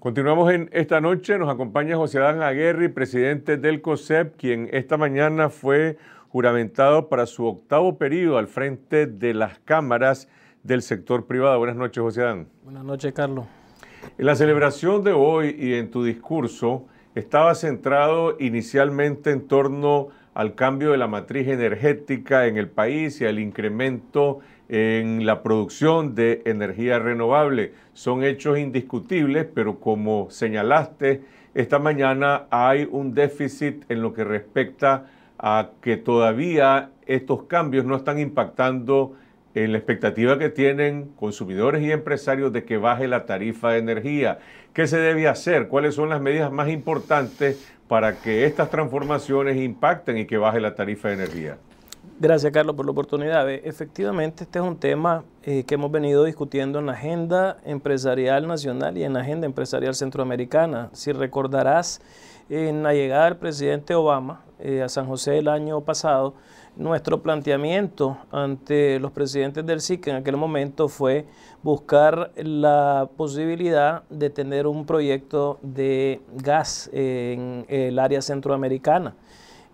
Continuamos en esta noche, nos acompaña José Adán Aguerri, presidente del COSEP, quien esta mañana fue juramentado para su octavo periodo al frente de las cámaras del sector privado. Buenas noches, José Adán. Buenas noches, Carlos. En la celebración de hoy y en tu discurso estaba centrado inicialmente en torno al cambio de la matriz energética en el país y al incremento en la producción de energía renovable. Son hechos indiscutibles, pero como señalaste, esta mañana hay un déficit en lo que respecta a que todavía estos cambios no están impactando en la expectativa que tienen consumidores y empresarios de que baje la tarifa de energía. ¿Qué se debe hacer? ¿Cuáles son las medidas más importantes para que estas transformaciones impacten y que baje la tarifa de energía? Gracias, Carlos, por la oportunidad. Eh, efectivamente, este es un tema eh, que hemos venido discutiendo en la agenda empresarial nacional y en la agenda empresarial centroamericana. Si recordarás, en la llegada del presidente Obama eh, a San José el año pasado, nuestro planteamiento ante los presidentes del SIC en aquel momento fue buscar la posibilidad de tener un proyecto de gas en el área centroamericana.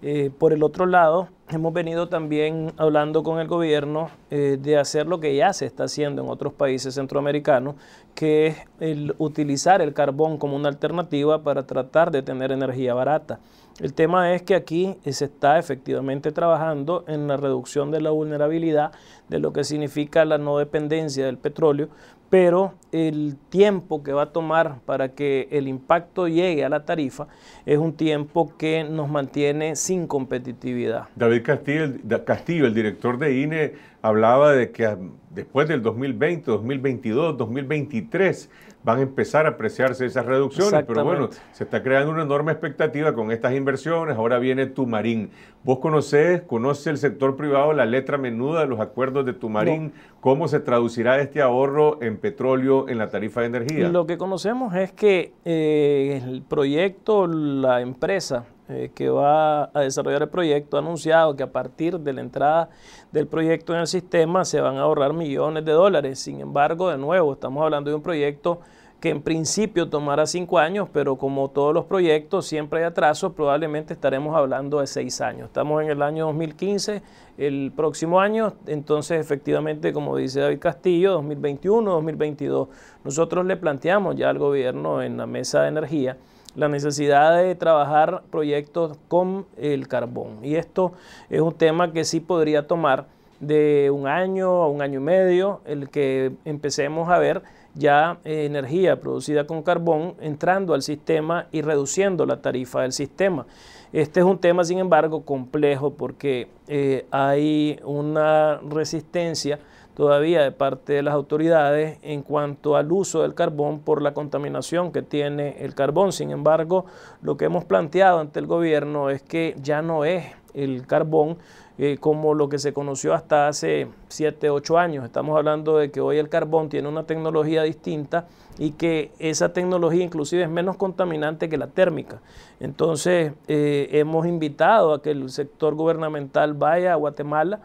Eh, por el otro lado, hemos venido también hablando con el gobierno eh, de hacer lo que ya se está haciendo en otros países centroamericanos, que es el utilizar el carbón como una alternativa para tratar de tener energía barata. El tema es que aquí eh, se está efectivamente trabajando en la reducción de la vulnerabilidad, de lo que significa la no dependencia del petróleo, pero el tiempo que va a tomar para que el impacto llegue a la tarifa es un tiempo que nos mantiene sin competitividad. David Castillo, el, director de INE, hablaba de que después del 2020, 2022, 2023 van a empezar a apreciarse esas reducciones, pero bueno, se está creando una enorme expectativa con estas inversiones. Ahora viene Tumarín. ¿Vos conoces, conoce el sector privado la letra menuda de los acuerdos de Tumarín? ¿Cómo se traducirá este ahorro en petróleo en la tarifa de energía? Lo que conocemos es que eh, el proyecto, la empresa, eh, que va a desarrollar el proyecto ha anunciado que a partir de la entrada del proyecto en el sistema se van a ahorrar millones de dólares. Sin embargo, de nuevo, estamos hablando de un proyecto que en principio tomará cinco años, pero como todos los proyectos siempre hay atrasos, probablemente estaremos hablando de seis años. Estamos en el año 2015, el próximo año, entonces efectivamente, como dice David Castillo, 2021, 2022. Nosotros le planteamos ya al gobierno en la mesa de energía la necesidad de trabajar proyectos con el carbón. Y esto es un tema que sí podría tomar de un año a un año y medio el que empecemos a ver ya eh, energía producida con carbón entrando al sistema y reduciendo la tarifa del sistema. Este es un tema, sin embargo, complejo porque eh, hay una resistencia todavía de parte de las autoridades en cuanto al uso del carbón por la contaminación que tiene el carbón. Sin embargo, lo que hemos planteado ante el gobierno es que ya no es el carbón eh, como lo que se conoció hasta hace 7, 8 años. Estamos hablando de que hoy el carbón tiene una tecnología distinta y que esa tecnología inclusive es menos contaminante que la térmica. Entonces eh, hemos invitado a que el sector gubernamental vaya a Guatemala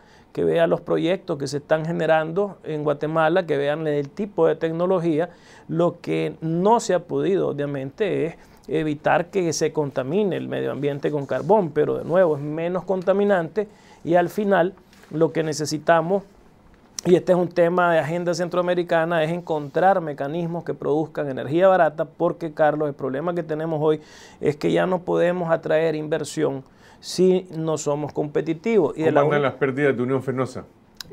que los proyectos que se están generando en Guatemala, que vean el tipo de tecnología. Lo que no se ha podido, obviamente, es evitar que se contamine el medio ambiente con carbón, pero de nuevo es menos contaminante y al final lo que necesitamos, y este es un tema de agenda centroamericana, es encontrar mecanismos que produzcan energía barata, porque Carlos, el problema que tenemos hoy es que ya no podemos atraer inversión si no somos competitivos. Y ¿Cómo andan las pérdidas de Unión Fenosa?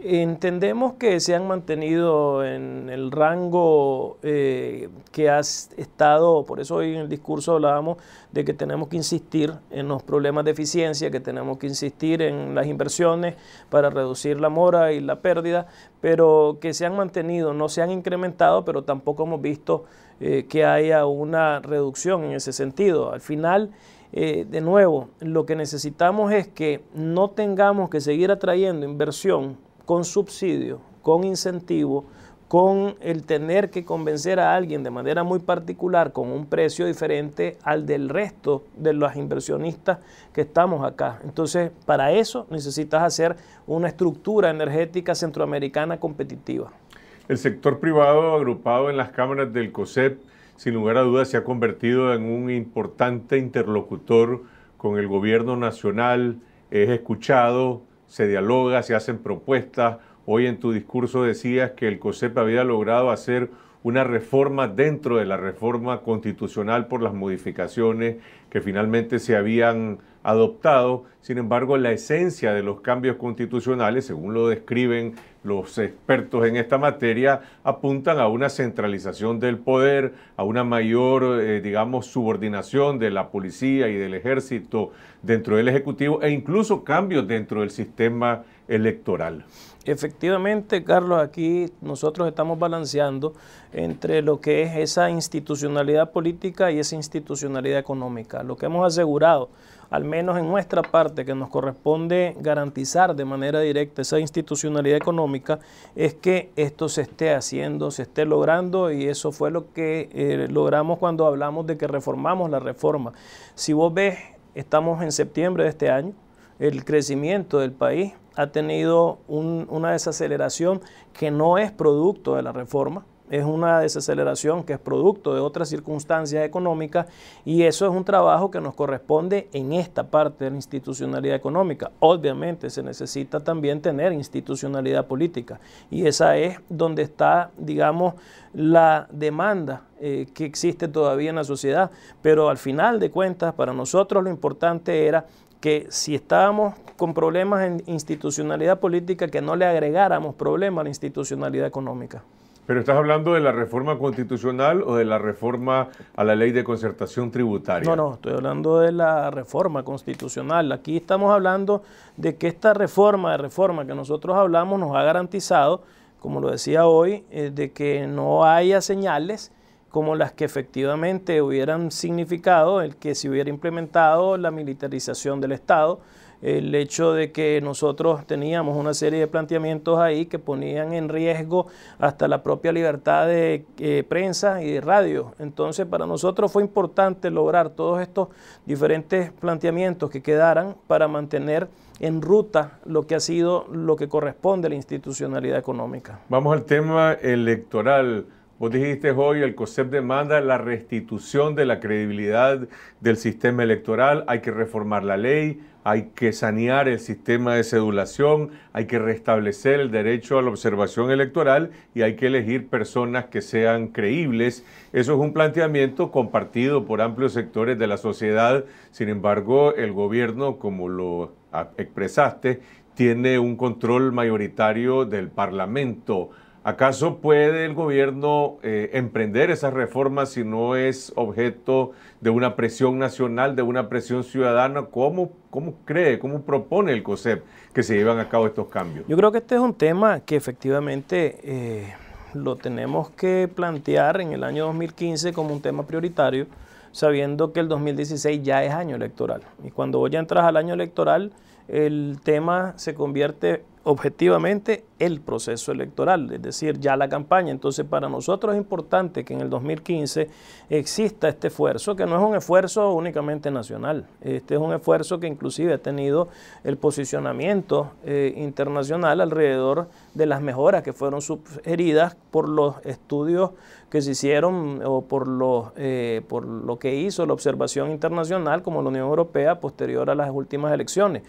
Entendemos que se han mantenido en el rango eh, que has estado, por eso hoy en el discurso hablábamos de que tenemos que insistir en los problemas de eficiencia, que tenemos que insistir en las inversiones para reducir la mora y la pérdida, pero que se han mantenido, no se han incrementado, pero tampoco hemos visto eh, que haya una reducción en ese sentido. Al final, eh, de nuevo, lo que necesitamos es que no tengamos que seguir atrayendo inversión con subsidio, con incentivo, con el tener que convencer a alguien de manera muy particular con un precio diferente al del resto de los inversionistas que estamos acá. Entonces, para eso necesitas hacer una estructura energética centroamericana competitiva. El sector privado agrupado en las cámaras del COSEP sin lugar a dudas se ha convertido en un importante interlocutor con el gobierno nacional, es escuchado, se dialoga, se hacen propuestas. Hoy en tu discurso decías que el COSEP había logrado hacer una reforma dentro de la reforma constitucional por las modificaciones que finalmente se habían adoptado. Sin embargo, la esencia de los cambios constitucionales, según lo describen los expertos en esta materia, apuntan a una centralización del poder, a una mayor, eh, digamos, subordinación de la policía y del ejército dentro del Ejecutivo e incluso cambios dentro del sistema electoral. Efectivamente, Carlos, aquí nosotros estamos balanceando entre lo que es esa institucionalidad política y esa institucionalidad económica. Lo que hemos asegurado al menos en nuestra parte que nos corresponde garantizar de manera directa esa institucionalidad económica, es que esto se esté haciendo, se esté logrando y eso fue lo que eh, logramos cuando hablamos de que reformamos la reforma. Si vos ves, estamos en septiembre de este año, el crecimiento del país ha tenido una desaceleración que no es producto de la reforma, es una desaceleración que es producto de otras circunstancias económicas y eso es un trabajo que nos corresponde en esta parte de la institucionalidad económica. Obviamente se necesita también tener institucionalidad política y esa es donde está, digamos, la demanda eh, que existe todavía en la sociedad. Pero al final de cuentas, para nosotros lo importante era que si estábamos con problemas en institucionalidad política, que no le agregáramos problemas a la institucionalidad económica. Pero estás hablando de la reforma constitucional o de la reforma a la ley de concertación tributaria. No, no, estoy hablando de la reforma constitucional. Aquí estamos hablando de que esta reforma de reforma que nosotros hablamos nos ha garantizado, como lo decía hoy, eh, de que no haya señales como las que efectivamente hubieran significado el que se hubiera implementado la militarización del Estado, el hecho de que nosotros teníamos una serie de planteamientos ahí que ponían en riesgo hasta la propia libertad de eh, prensa y de radio. Entonces para nosotros fue importante lograr todos estos diferentes planteamientos que quedaran para mantener en ruta lo que ha sido lo que corresponde a la institucionalidad económica. Vamos al tema electoral. Vos dijiste hoy, el COSEP demanda la restitución de la credibilidad del sistema electoral, hay que reformar la ley, hay que sanear el sistema de sedulación, hay que restablecer el derecho a la observación electoral y hay que elegir personas que sean creíbles. Eso es un planteamiento compartido por amplios sectores de la sociedad. Sin embargo, el gobierno, como lo expresaste, tiene un control mayoritario del Parlamento ¿Acaso puede el gobierno eh, emprender esas reformas si no es objeto de una presión nacional, de una presión ciudadana? ¿Cómo, cree, cómo propone el COSEP que se llevan a cabo estos cambios? Yo creo que este es un tema que efectivamente eh, lo tenemos que plantear en el año 2015 como un tema prioritario, sabiendo que el 2016 ya es año electoral. Y cuando ya entras al año electoral, el tema se convierte objetivamente el proceso electoral, es decir, ya la campaña. Entonces, para nosotros es importante que en el 2015 exista este esfuerzo, que no es un esfuerzo únicamente nacional, este es un esfuerzo que inclusive ha tenido el posicionamiento eh, internacional alrededor de las mejoras que fueron sugeridas por los estudios que se hicieron o por, eh, por lo que hizo la observación internacional como la Unión Europea posterior a las últimas elecciones.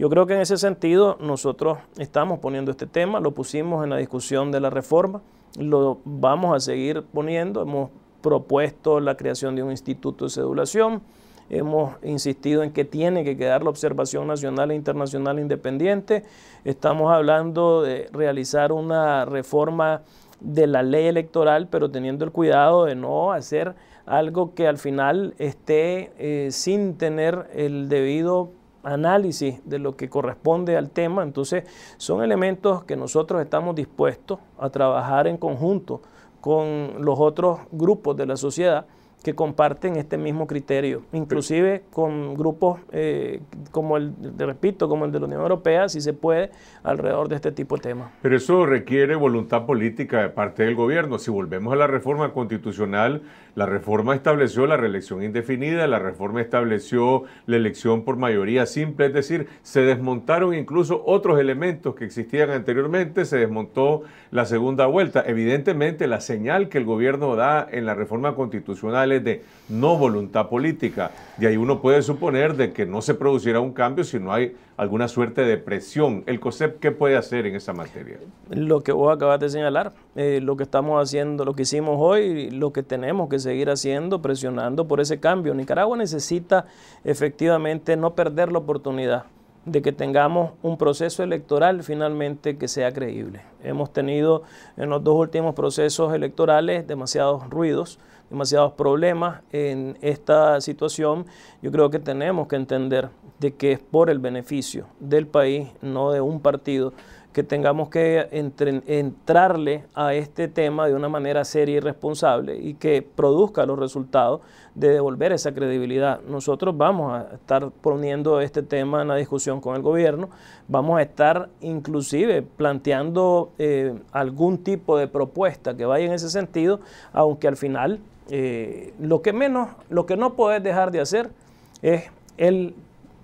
Yo creo que en ese sentido nosotros estamos poniendo este tema, lo pusimos en la discusión de la reforma, lo vamos a seguir poniendo, hemos propuesto la creación de un instituto de sedulación, hemos insistido en que tiene que quedar la observación nacional e internacional independiente, estamos hablando de realizar una reforma de la ley electoral, pero teniendo el cuidado de no hacer algo que al final esté eh, sin tener el debido análisis de lo que corresponde al tema. Entonces, son elementos que nosotros estamos dispuestos a trabajar en conjunto con los otros grupos de la sociedad que comparten este mismo criterio, inclusive con grupos eh, como el, repito, como el de la Unión Europea, si se puede, alrededor de este tipo de temas. Pero eso requiere voluntad política de parte del gobierno. Si volvemos a la reforma constitucional, la reforma estableció la reelección indefinida, la reforma estableció la elección por mayoría simple, es decir, se desmontaron incluso otros elementos que existían anteriormente, se desmontó la segunda vuelta. Evidentemente, la señal que el gobierno da en la reforma constitucional de no voluntad política. De ahí uno puede suponer de que no se producirá un cambio si no hay alguna suerte de presión. ¿El COSEP qué puede hacer en esa materia? Lo que vos acabas de señalar, eh, lo que estamos haciendo, lo que hicimos hoy, lo que tenemos que seguir haciendo, presionando por ese cambio. Nicaragua necesita efectivamente no perder la oportunidad de que tengamos un proceso electoral finalmente que sea creíble. Hemos tenido en los dos últimos procesos electorales demasiados ruidos, demasiados problemas en esta situación, yo creo que tenemos que entender de que es por el beneficio del país, no de un partido, que tengamos que entrarle a este tema de una manera seria y responsable y que produzca los resultados de devolver esa credibilidad. Nosotros vamos a estar poniendo este tema en la discusión con el gobierno, vamos a estar inclusive planteando eh, algún tipo de propuesta que vaya en ese sentido, aunque al final eh, lo que menos, lo que no podés dejar de hacer es el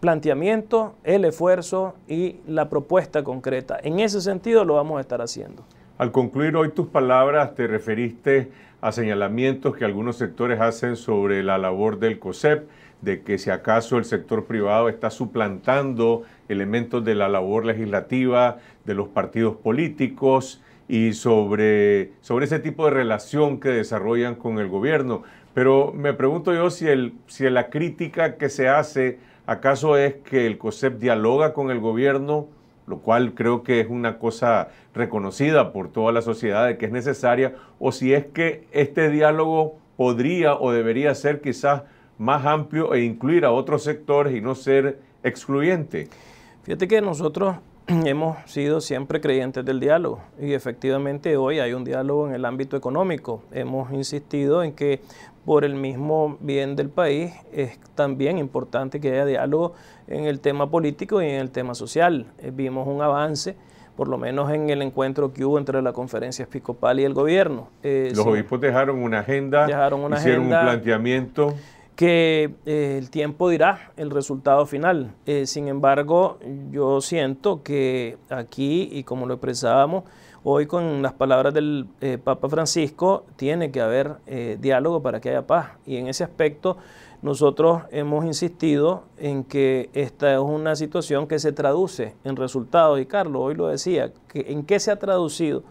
planteamiento, el esfuerzo y la propuesta concreta. En ese sentido lo vamos a estar haciendo. Al concluir hoy tus palabras te referiste a señalamientos que algunos sectores hacen sobre la labor del COSEP, de que si acaso el sector privado está suplantando elementos de la labor legislativa de los partidos políticos, y sobre, sobre ese tipo de relación que desarrollan con el gobierno. Pero me pregunto yo si, el, si la crítica que se hace acaso es que el COSEP dialoga con el gobierno, lo cual creo que es una cosa reconocida por toda la sociedad de que es necesaria, o si es que este diálogo podría o debería ser quizás más amplio e incluir a otros sectores y no ser excluyente. Fíjate que nosotros hemos sido siempre creyentes del diálogo y efectivamente hoy hay un diálogo en el ámbito económico. Hemos insistido en que por el mismo bien del país es también importante que haya diálogo en el tema político y en el tema social. Eh, vimos un avance por lo menos en el encuentro que hubo entre la conferencia episcopal y el gobierno. Eh, Los obispos dejaron una agenda, dejaron hicieron un planteamiento que eh, el tiempo dirá el resultado final. Eh, sin embargo, yo siento que aquí, y como lo expresábamos hoy con las palabras del eh, Papa Francisco, tiene que haber diálogo para que haya paz. Y en ese aspecto nosotros hemos insistido en que esta es una situación que se traduce en resultados. Y Carlos hoy lo decía, ¿en qué se ha traducido?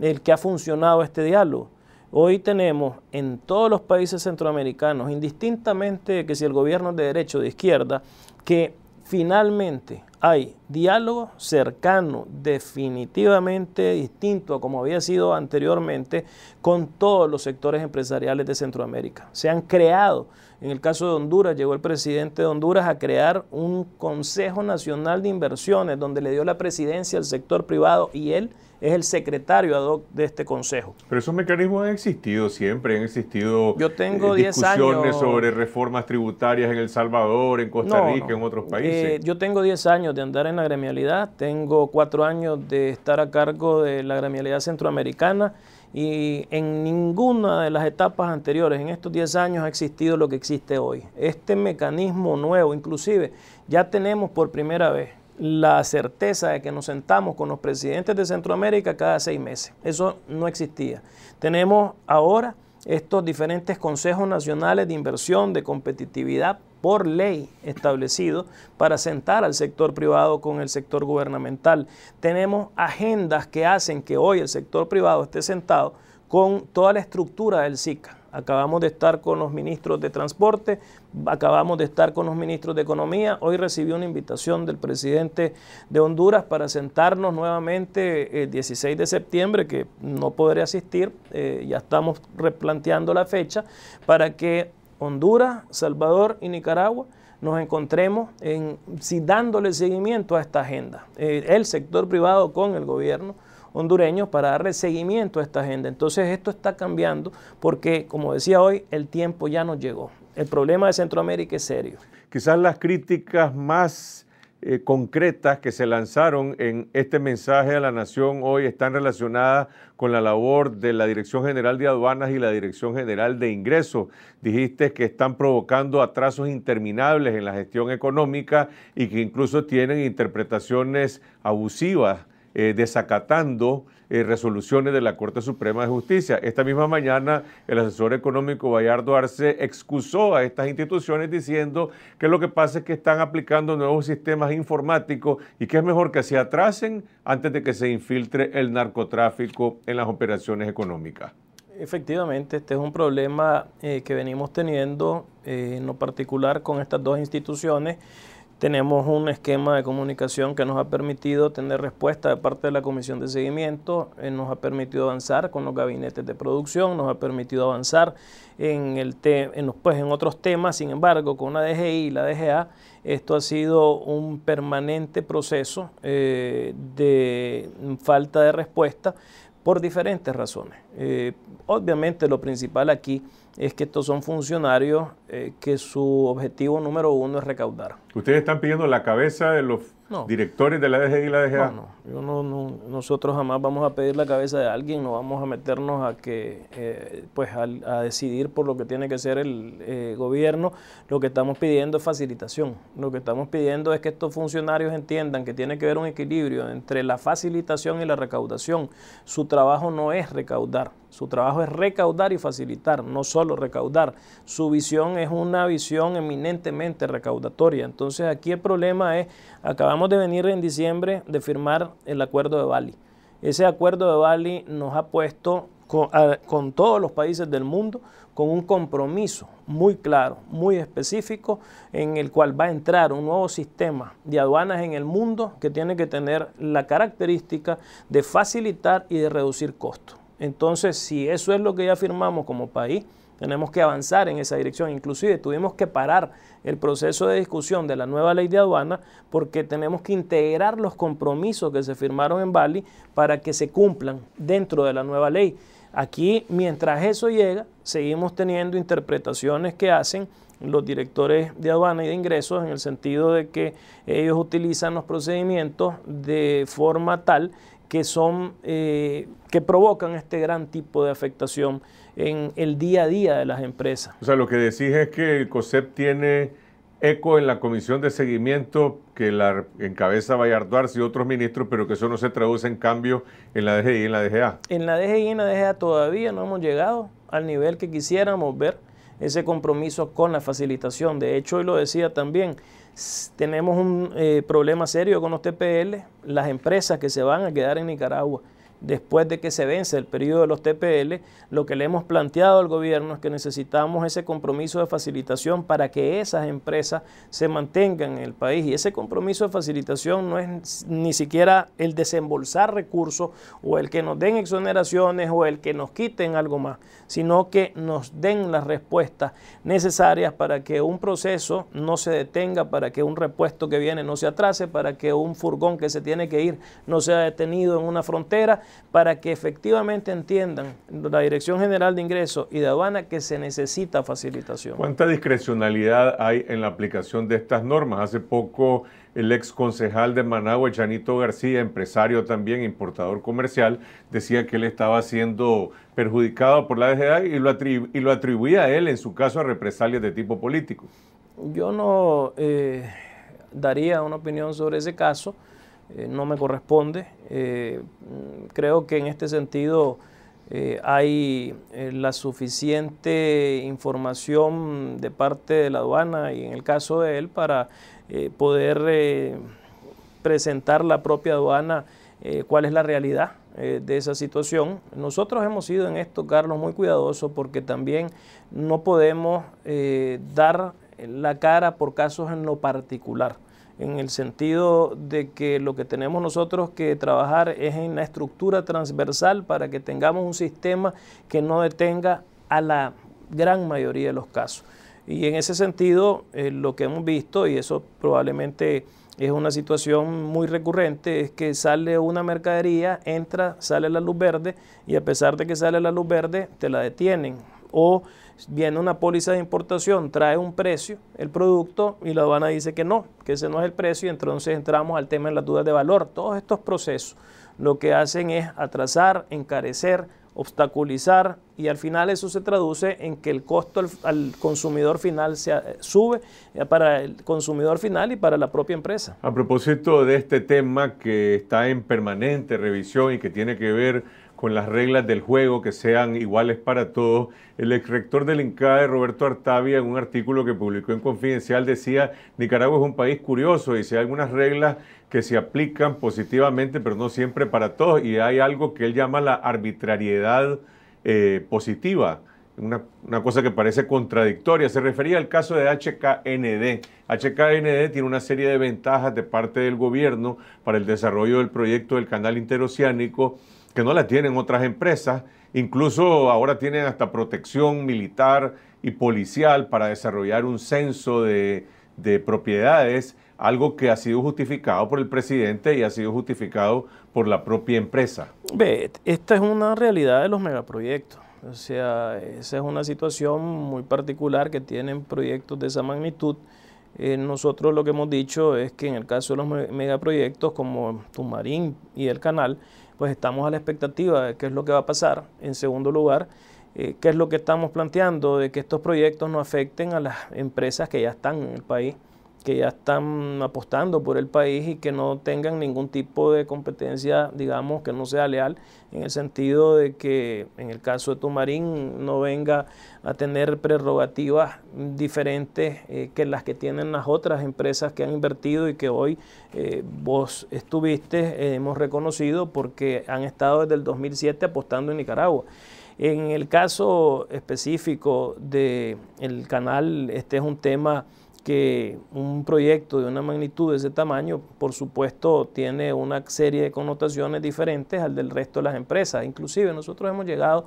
El que ha funcionado este diálogo. Hoy tenemos en todos los países centroamericanos, indistintamente que si el gobierno es de derecha o de izquierda, que finalmente hay diálogo cercano, definitivamente distinto a como había sido anteriormente, con todos los sectores empresariales de Centroamérica. Se han creado en el caso de Honduras, llegó el presidente de Honduras a crear un Consejo Nacional de Inversiones, donde le dio la presidencia al sector privado y él es el secretario ad hoc de este consejo. Pero esos mecanismos han existido siempre, han existido Yo eh, tengo discusiones sobre reformas tributarias en El Salvador, en Costa Rica, en otros países. Eh, yo tengo 10 años de andar en la gremialidad, tengo 4 años de estar a cargo de la gremialidad centroamericana y en ninguna de las etapas anteriores, en estos 10 años, ha existido lo que existe hoy. Este mecanismo nuevo, inclusive, ya tenemos por primera vez la certeza de que nos sentamos con los presidentes de Centroamérica cada seis meses. Eso no existía. Tenemos ahora estos diferentes consejos nacionales de inversión, de competitividad por ley establecidos para sentar al sector privado con el sector gubernamental. Tenemos agendas que hacen que hoy el sector privado esté sentado con toda la estructura del SICA acabamos de estar con los ministros de Transporte, acabamos de estar con los ministros de Economía, hoy recibí una invitación del presidente de Honduras para sentarnos nuevamente el eh, 16 de septiembre, que no podré asistir, eh, ya estamos replanteando la fecha, para que Honduras, Salvador y Nicaragua nos encontremos en, dándole seguimiento a esta agenda, eh, el sector privado con el gobierno hondureños para darle seguimiento a esta agenda. Entonces esto está cambiando porque, como decía hoy, el tiempo ya no llegó. El problema de Centroamérica es serio. Quizás las críticas más eh, concretas que se lanzaron en este mensaje a la nación hoy están relacionadas con la labor de la Dirección General de Aduanas y la Dirección General de Ingresos. Dijiste que están provocando atrasos interminables en la gestión económica y que incluso tienen interpretaciones abusivas eh, desacatando eh, resoluciones de la Corte Suprema de Justicia. Esta misma mañana el asesor económico Bayardo Arce excusó a estas instituciones diciendo que lo que pasa es que están aplicando nuevos sistemas informáticos y que es mejor que se atrasen antes de que se infiltre el narcotráfico en las operaciones económicas. Efectivamente, este es un problema eh, que venimos teniendo en lo particular con estas dos instituciones tenemos un esquema de comunicación que nos ha permitido tener respuesta de parte de la Comisión de Seguimiento, eh, nos ha permitido avanzar con los gabinetes de producción, nos ha permitido avanzar en, el pues, en otros temas, sin embargo, con la DGI y la DGA, esto ha sido un permanente proceso eh, de falta de respuesta por diferentes razones. Eh, obviamente lo principal aquí es que estos son funcionarios eh, que su objetivo número uno es recaudar. Ustedes están pidiendo la cabeza de los directores de la DG y la DGA. No, nosotros jamás vamos a pedir la cabeza de alguien, no vamos a meternos a que, eh, pues, a, decidir por lo que tiene que ser el eh, gobierno. Lo que estamos pidiendo es facilitación. Lo que estamos pidiendo es que estos funcionarios entiendan que tiene que haber un equilibrio entre la facilitación y la recaudación. Su trabajo no es recaudar. Su trabajo es recaudar y facilitar, no solo recaudar. Su visión es una visión eminentemente recaudatoria. Entonces aquí el problema es, acabamos de venir en diciembre de firmar el acuerdo de Bali. Ese acuerdo de Bali nos ha puesto con, todos los países del mundo con un compromiso muy claro, muy específico, en el cual va a entrar un nuevo sistema de aduanas en el mundo que tiene que tener la característica de facilitar y de reducir costos. Entonces, si eso es lo que ya firmamos como país, tenemos que avanzar en esa dirección. Inclusive tuvimos que parar el proceso de discusión de la nueva ley de aduana porque tenemos que integrar los compromisos que se firmaron en Bali para que se cumplan dentro de la nueva ley. Aquí, mientras eso llega, seguimos teniendo interpretaciones que hacen los directores de aduana y de ingresos en el sentido de que ellos utilizan los procedimientos de forma tal que son eh, que provocan este gran tipo de afectación en el día a día de las empresas. O sea, lo que decís es que el COSEP tiene eco en la comisión de seguimiento que la encabeza Bayardo y otros ministros, pero que eso no se traduce en cambio en la DGI y en la DGA. En la DGI y en la DGA todavía no hemos llegado al nivel que quisiéramos ver ese compromiso con la facilitación. De hecho, hoy lo decía también, tenemos un eh, problema serio con los TPL, las empresas que se van a quedar en Nicaragua después de que se vence el periodo de los TPL, lo que le hemos planteado al gobierno es que necesitamos ese compromiso de facilitación para que esas empresas se mantengan en el país. Y ese compromiso de facilitación no es ni siquiera el desembolsar recursos o el que nos den exoneraciones o el que nos quiten algo más, sino que nos den las respuestas necesarias para que un proceso no se detenga, para que un repuesto que viene no se atrase, para que un furgón que se tiene que ir no sea detenido en una frontera para que efectivamente entiendan la Dirección General de Ingresos y de Aduana que se necesita facilitación. ¿Cuánta discrecionalidad hay en la aplicación de estas normas? Hace poco el ex concejal de Managua, Chanito García, empresario también, importador comercial, decía que él estaba siendo perjudicado por la DGA y lo, atribuía a él, en su caso, a represalias de tipo político. Yo no eh, daría una opinión sobre ese caso eh, no me corresponde. Eh, creo que en este sentido eh, hay la suficiente información de parte de la aduana y en el caso de él para poder presentar la propia aduana cuál es la realidad de esa situación. Nosotros hemos sido en esto, Carlos, muy cuidadosos porque también no podemos dar la cara por casos en lo particular en el sentido de que lo que tenemos nosotros que trabajar es en la estructura transversal para que tengamos un sistema que no detenga a la gran mayoría de los casos. Y en ese sentido, eh, lo que hemos visto, y eso probablemente es una situación muy recurrente, es que sale una mercadería, entra, sale la luz verde, y a pesar de que sale la luz verde, te la detienen. O viene una póliza de importación, trae un precio el producto y la aduana dice que no, que ese no es el precio y entonces entramos al tema de las dudas de valor. Todos estos procesos lo que hacen es atrasar, encarecer, obstaculizar y al final eso se traduce en que el costo al, consumidor final se, eh, sube eh, para el consumidor final y para la propia empresa. A propósito de este tema que está en permanente revisión y que tiene que ver con las reglas del juego que sean iguales para todos. El ex rector del INCAE, Roberto Artavia, en un artículo que publicó en Confidencial, decía, Nicaragua es un país curioso y si hay algunas reglas que se aplican positivamente, pero no siempre para todos, y hay algo que él llama la arbitrariedad eh, positiva. Una, una, cosa que parece contradictoria. Se refería al caso de HKND. HKND tiene una serie de ventajas de parte del gobierno para el desarrollo del proyecto del canal interoceánico que no la tienen otras empresas. Incluso ahora tienen hasta protección militar y policial para desarrollar un censo de, propiedades, algo que ha sido justificado por el presidente y ha sido justificado por la propia empresa. Ve, esta es una realidad de los megaproyectos. O sea, esa es una situación muy particular que tienen proyectos de esa magnitud. Eh, nosotros lo que hemos dicho es que en el caso de los megaproyectos como Tumarín y el canal, pues estamos a la expectativa de qué es lo que va a pasar. En segundo lugar, eh, qué es lo que estamos planteando, de que estos proyectos no afecten a las empresas que ya están en el país que ya están apostando por el país y que no tengan ningún tipo de competencia, digamos, que no sea leal, en el sentido de que en el caso de Tumarín no venga a tener prerrogativas diferentes eh, que las que tienen las otras empresas que han invertido y que hoy eh, vos estuviste, eh, hemos reconocido, porque han estado desde el 2007 apostando en Nicaragua. En el caso específico del canal, este es un tema que un proyecto de una magnitud de ese tamaño, por supuesto, tiene una serie de connotaciones diferentes al del resto de las empresas. Inclusive nosotros hemos llegado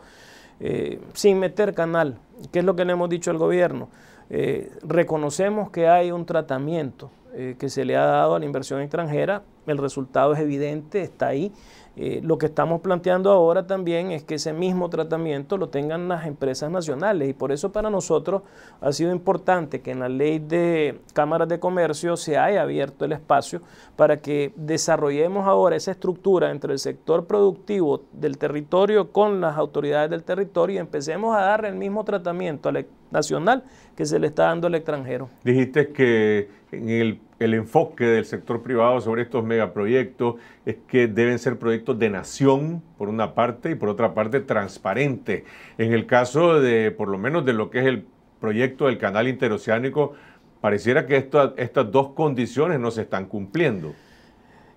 eh, sin meter canal. ¿Qué es lo que le hemos dicho al gobierno? Eh, reconocemos que hay un tratamiento eh, que se le ha dado a la inversión extranjera, el resultado es evidente, está ahí. Eh, lo que estamos planteando ahora también es que ese mismo tratamiento lo tengan las empresas nacionales y por eso para nosotros ha sido importante que en la ley de cámaras de comercio se haya abierto el espacio para que desarrollemos ahora esa estructura entre el sector productivo del territorio con las autoridades del territorio y empecemos a dar el mismo tratamiento al nacional que se le está dando al extranjero. Dijiste que en el, el enfoque del sector privado sobre estos megaproyectos es que deben ser proyectos de nación, por una parte, y por otra parte, transparente. En el caso de, por lo menos, de lo que es el proyecto del canal interoceánico, pareciera que estas dos condiciones no se están cumpliendo.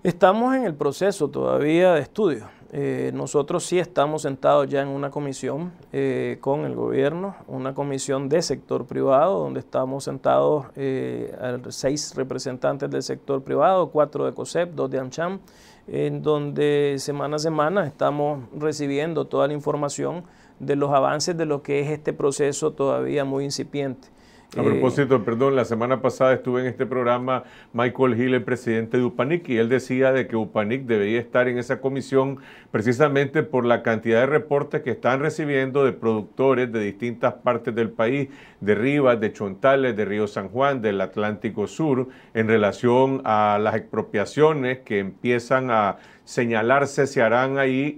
Estamos en el proceso todavía de estudio. Eh, nosotros sí estamos sentados ya en una comisión eh, con el gobierno, una comisión de sector privado, donde estamos sentados eh, seis representantes del sector privado, cuatro de COSEP, dos de ancham en donde semana a semana estamos recibiendo toda la información de los avances de lo que es este proceso todavía muy incipiente. A propósito, eh, perdón, la semana pasada estuve en este programa Michael Hill, el presidente de UPANIC, y él decía de que UPANIC debería estar en esa comisión precisamente por la cantidad de reportes que están recibiendo de productores de distintas partes del país, de Rivas, de Chontales, de Río San Juan, del Atlántico Sur, en relación a las expropiaciones que empiezan a señalarse, se harán ahí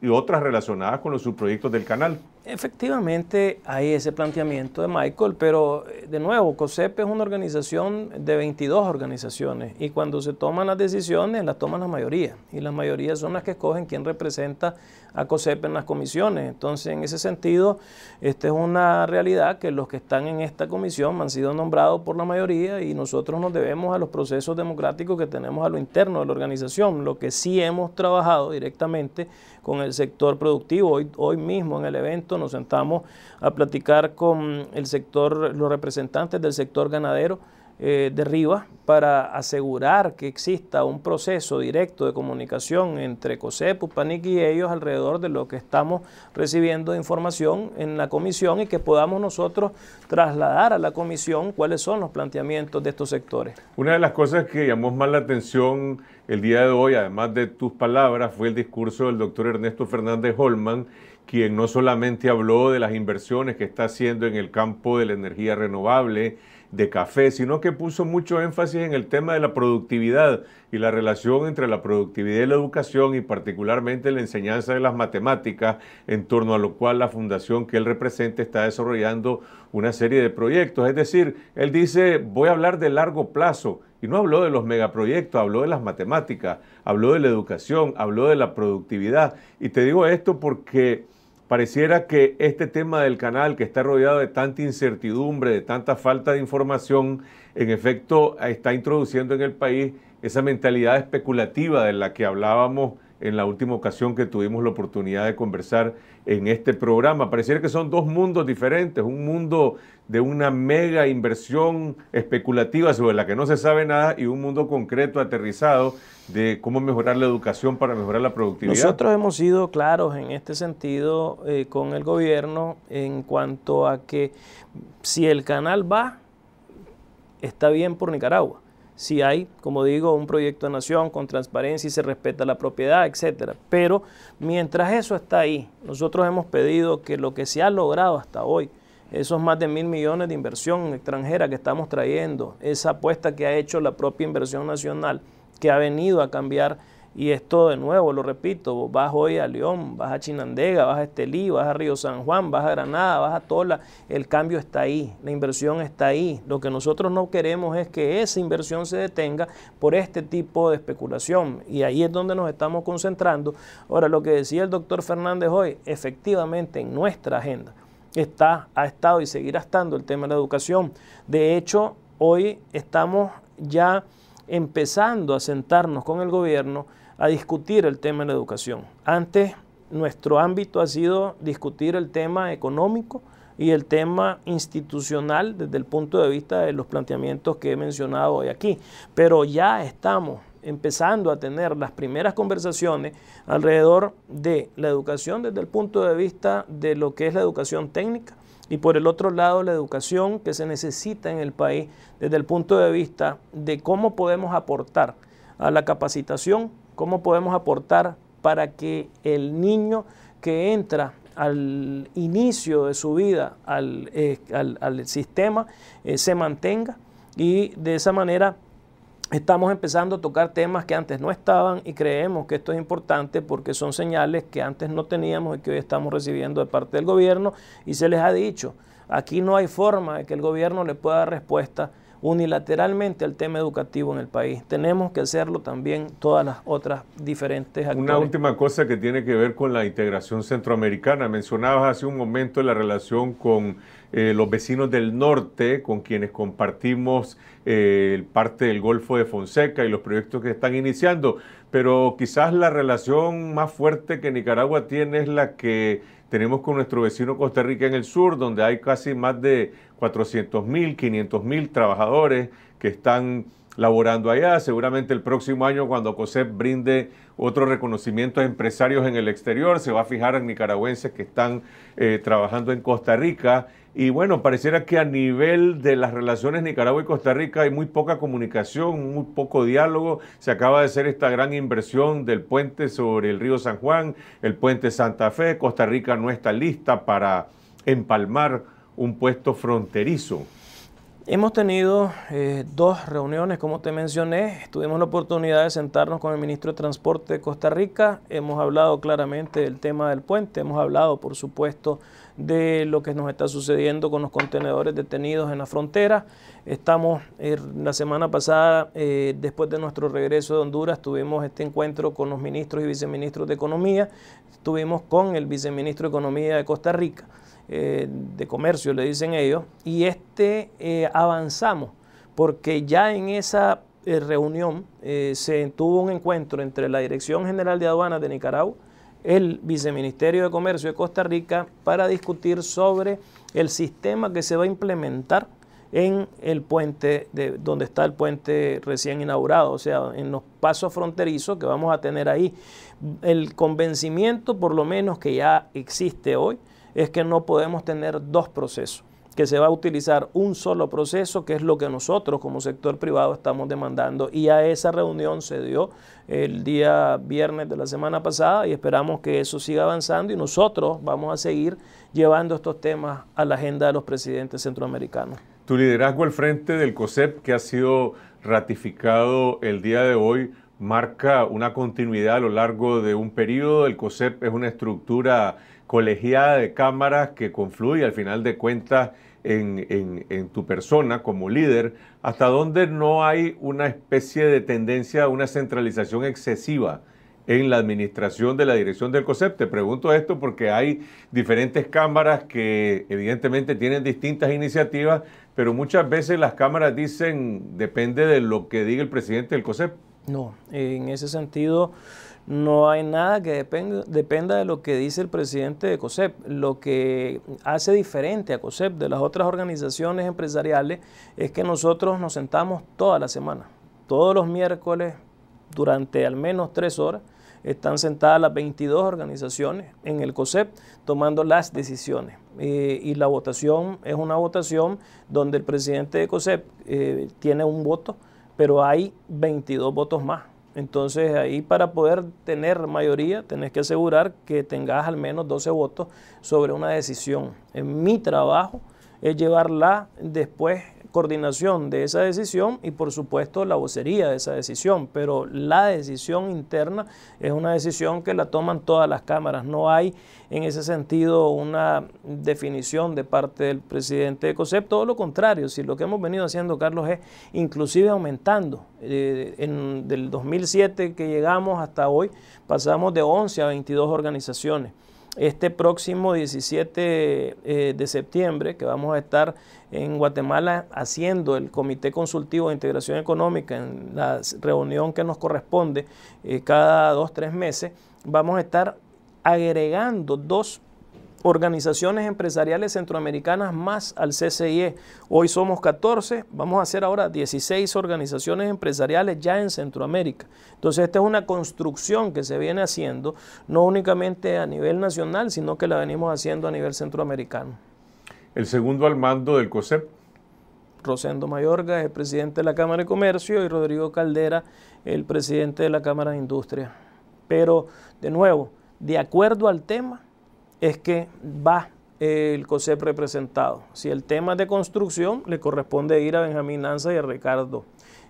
y otras relacionadas con los subproyectos del canal. Efectivamente hay ese planteamiento de Michael, pero eh, de nuevo, COSEP es una organización de 22 organizaciones y cuando se toman las decisiones las toman la mayoría y las mayorías son las que escogen quién representa a COSEP en las comisiones. Entonces, en ese sentido, esta es una realidad que los que están en esta comisión han sido nombrados por la mayoría y nosotros nos debemos a los procesos democráticos que tenemos a lo interno de la organización. Lo que sí hemos trabajado directamente con el sector productivo. Hoy, mismo en el evento nos sentamos a platicar con el sector, los representantes del sector ganadero eh, de Rivas para asegurar que exista un proceso directo de comunicación entre COSEP, UPANIC y ellos alrededor de lo que estamos recibiendo de información en la comisión y que podamos nosotros trasladar a la comisión cuáles son los planteamientos de estos sectores. Una de las cosas que llamó más la atención el día de hoy, además de tus palabras, fue el discurso del doctor Ernesto Fernández Holman, quien no solamente habló de las inversiones que está haciendo en el campo de la energía renovable, de café, sino que puso mucho énfasis en el tema de la productividad y la relación entre la productividad y la educación y particularmente la enseñanza de las matemáticas, en torno a lo cual la fundación que él representa está desarrollando una serie de proyectos. Es decir, él dice, voy a hablar de largo plazo. Y no habló de los megaproyectos, habló de las matemáticas, habló de la educación, habló de la productividad. Y te digo esto porque Pareciera que este tema del canal, que está rodeado de tanta incertidumbre, de tanta falta de información, en efecto está introduciendo en el país esa mentalidad especulativa de la que hablábamos en la última ocasión que tuvimos la oportunidad de conversar en este programa. Pareciera que son dos mundos diferentes, un mundo de una mega inversión especulativa sobre la que no se sabe nada y un mundo concreto, aterrizado, de cómo mejorar la educación para mejorar la productividad? Nosotros hemos sido claros en este sentido eh, con el gobierno en cuanto a que si el canal va, está bien por Nicaragua. Si hay, como digo, un proyecto de nación con transparencia y se respeta la propiedad, etcétera. Pero mientras eso está ahí, nosotros hemos pedido que lo que se ha logrado hasta hoy, esos más de mil millones de inversión extranjera que estamos trayendo, esa apuesta que ha hecho la propia inversión nacional, que ha venido a cambiar, y esto de nuevo, lo repito, vas hoy a León, vas a Chinandega, vas a Estelí, vas a Río San Juan, vas a Granada, vas a Tola, el cambio está ahí, la inversión está ahí. Lo que nosotros no queremos es que esa inversión se detenga por este tipo de especulación, y ahí es donde nos estamos concentrando. Ahora, lo que decía el doctor Fernández hoy, efectivamente en nuestra agenda está, ha estado y seguirá estando el tema de la educación. De hecho, hoy estamos ya empezando a sentarnos con el gobierno a discutir el tema de la educación. Antes nuestro ámbito ha sido discutir el tema económico y el tema institucional desde el punto de vista de los planteamientos que he mencionado hoy aquí, pero ya estamos empezando a tener las primeras conversaciones alrededor de la educación desde el punto de vista de lo que es la educación técnica y por el otro lado la educación que se necesita en el país desde el punto de vista de cómo podemos aportar a la capacitación, cómo podemos aportar para que el niño que entra al inicio de su vida al, eh, sistema eh, se mantenga y de esa manera estamos empezando a tocar temas que antes no estaban y creemos que esto es importante porque son señales que antes no teníamos y que hoy estamos recibiendo de parte del gobierno y se les ha dicho, aquí no hay forma de que el gobierno le pueda dar respuesta unilateralmente al tema educativo en el país. Tenemos que hacerlo también todas las otras diferentes actividades. Una última cosa que tiene que ver con la integración centroamericana. Mencionabas hace un momento la relación con eh, los vecinos del norte, con quienes compartimos eh, parte del Golfo de Fonseca y los proyectos que están iniciando, pero quizás la relación más fuerte que Nicaragua tiene es la que tenemos con nuestro vecino Costa Rica en el sur, donde hay casi más de 400 mil, 500 mil trabajadores que están laborando allá. Seguramente el próximo año, cuando COSEP brinde otro reconocimiento a empresarios en el exterior, se va a fijar en nicaragüenses que están eh, trabajando en Costa Rica. Y bueno, pareciera que a nivel de las relaciones Nicaragua y Costa Rica hay muy poca comunicación, muy poco diálogo. Se acaba de hacer esta gran inversión del puente sobre el río San Juan, el puente Santa Fe. Costa Rica no está lista para empalmar un puesto fronterizo. Hemos tenido eh, dos reuniones, como te mencioné. Tuvimos la oportunidad de sentarnos con el ministro de Transporte de Costa Rica. Hemos hablado claramente del tema del puente. Hemos hablado, por supuesto, de lo que nos está sucediendo con los contenedores detenidos en la frontera. Estamos, eh, la semana pasada, eh, después de nuestro regreso de Honduras, tuvimos este encuentro con los ministros y viceministros de Economía. Estuvimos con el viceministro de Economía de Costa Rica. Eh, de comercio, le dicen ellos, y este eh, avanzamos, porque ya en esa eh, reunión se tuvo un encuentro entre la Dirección General de Aduanas de Nicaragua, el Viceministerio de Comercio de Costa Rica, para discutir sobre el sistema que se va a implementar en el puente, de, donde está el puente recién inaugurado, o sea, en los pasos fronterizos que vamos a tener ahí. El convencimiento, por lo menos, que ya existe hoy, es que no podemos tener dos procesos, que se va a utilizar un solo proceso, que es lo que nosotros como sector privado estamos demandando. Y a esa reunión se dio el día viernes de la semana pasada y esperamos que eso siga avanzando y nosotros vamos a seguir llevando estos temas a la agenda de los presidentes centroamericanos. Tu liderazgo al frente del COSEP, que ha sido ratificado el día de hoy, marca una continuidad a lo largo de un periodo. El COSEP es una estructura colegiada de cámaras que confluye al final de cuentas en, tu persona como líder, hasta donde no hay una especie de tendencia una centralización excesiva en la administración de la dirección del COSEP. Te pregunto esto porque hay diferentes cámaras que evidentemente tienen distintas iniciativas, pero muchas veces las cámaras dicen depende de lo que diga el presidente del COSEP. No, en ese sentido no hay nada que dependa, de lo que dice el presidente de COSEP. Lo que hace diferente a COSEP de las otras organizaciones empresariales es que nosotros nos sentamos toda la semana, todos los miércoles, durante al menos tres horas, están sentadas las 22 organizaciones en el COSEP tomando las decisiones. Eh, y la votación es una votación donde el presidente de COSEP eh, tiene un voto, pero hay 22 votos más. Entonces ahí para poder tener mayoría tenés que asegurar que tengas al menos 12 votos sobre una decisión. En mi trabajo es llevarla después coordinación de esa decisión y por supuesto la vocería de esa decisión, pero la decisión interna es una decisión que la toman todas las cámaras, no hay en ese sentido una definición de parte del presidente de COSEP, todo lo contrario, si lo que hemos venido haciendo Carlos es inclusive aumentando, eh, en, del 2007 que llegamos hasta hoy pasamos de 11 a 22 organizaciones este próximo 17 eh, de septiembre, que vamos a estar en Guatemala haciendo el Comité Consultivo de Integración Económica en la reunión que nos corresponde eh, cada dos, tres meses, vamos a estar agregando dos organizaciones empresariales centroamericanas más al CCIE. Hoy somos 14, vamos a hacer ahora 16 organizaciones empresariales ya en Centroamérica. Entonces esta es una construcción que se viene haciendo, no únicamente a nivel nacional, sino que la venimos haciendo a nivel centroamericano. El segundo al mando del COSEP. Rosendo Mayorga es el presidente de la Cámara de Comercio y Rodrigo Caldera el presidente de la Cámara de Industria. Pero, de nuevo, de acuerdo al tema, es que va el COSEP representado. Si el tema es de construcción, le corresponde ir a Benjamín Lanza y a Ricardo.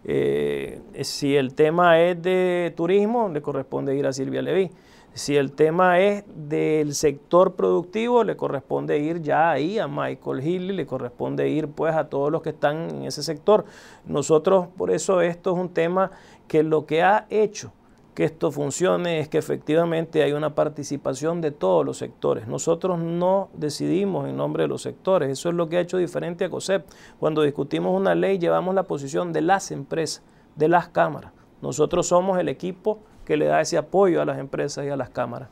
Eh, si el tema es de turismo, le corresponde ir a Silvia Leví. Si el tema es del sector productivo, le corresponde ir ya ahí a Michael Hill, le corresponde ir pues a todos los que están en ese sector. Nosotros, por eso esto es un tema que lo que ha hecho que esto funcione es que efectivamente hay una participación de todos los sectores. Nosotros no decidimos en nombre de los sectores. Eso es lo que ha hecho diferente a COSEP. Cuando discutimos una ley llevamos la posición de las empresas, de las cámaras. Nosotros somos el equipo que le da ese apoyo a las empresas y a las cámaras.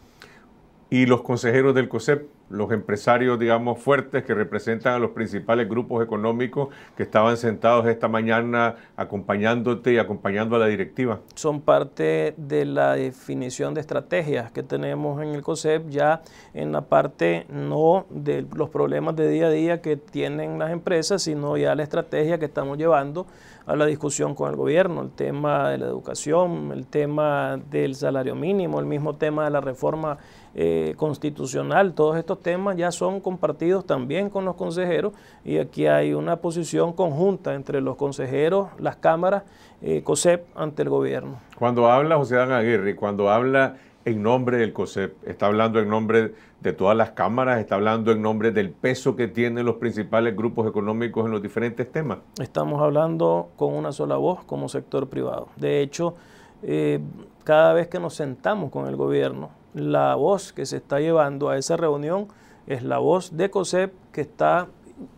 ¿Y los consejeros del COSEP los empresarios, digamos, fuertes que representan a los principales grupos económicos que estaban sentados esta mañana acompañándote y acompañando a la directiva? Son parte de la definición de estrategias que tenemos en el COSEP ya en la parte no de los problemas de día a día que tienen las empresas, sino ya la estrategia que estamos llevando a la discusión con el gobierno, el tema de la educación, el tema del salario mínimo, el mismo tema de la reforma eh, constitucional, todos estos temas ya son compartidos también con los consejeros y aquí hay una posición conjunta entre los consejeros, las cámaras, eh, COSEP ante el gobierno. Cuando habla José Dan Aguirre, cuando habla en nombre del COSEP, está hablando en nombre de todas las cámaras, está hablando en nombre del peso que tienen los principales grupos económicos en los diferentes temas. Estamos hablando con una sola voz como sector privado. De hecho, eh, cada vez que nos sentamos con el gobierno, la voz que se está llevando a esa reunión es la voz de COSEP que está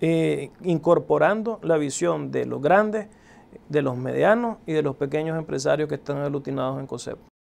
eh, incorporando la visión de los grandes, de los medianos y de los pequeños empresarios que están aglutinados en COSEP.